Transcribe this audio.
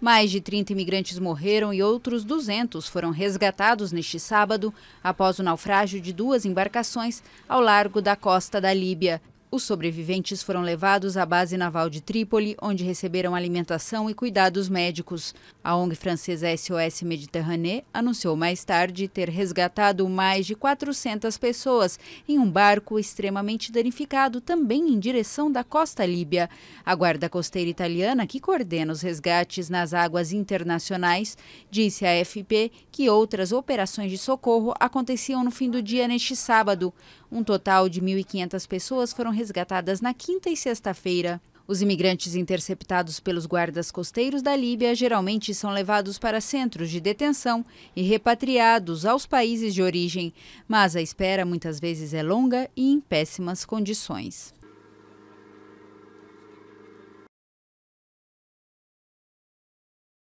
Mais de 30 imigrantes morreram e outros 200 foram resgatados neste sábado após o naufrágio de duas embarcações ao largo da costa da Líbia. Os sobreviventes foram levados à base naval de Trípoli, onde receberam alimentação e cuidados médicos. A ONG francesa SOS Mediterrâneo anunciou mais tarde ter resgatado mais de 400 pessoas em um barco extremamente danificado, também em direção da costa líbia. A guarda costeira italiana, que coordena os resgates nas águas internacionais, disse à AFP que outras operações de socorro aconteciam no fim do dia neste sábado. Um total de 1.500 pessoas foram resgatadas na quinta e sexta-feira. Os imigrantes interceptados pelos guardas costeiros da Líbia geralmente são levados para centros de detenção e repatriados aos países de origem, mas a espera muitas vezes é longa e em péssimas condições.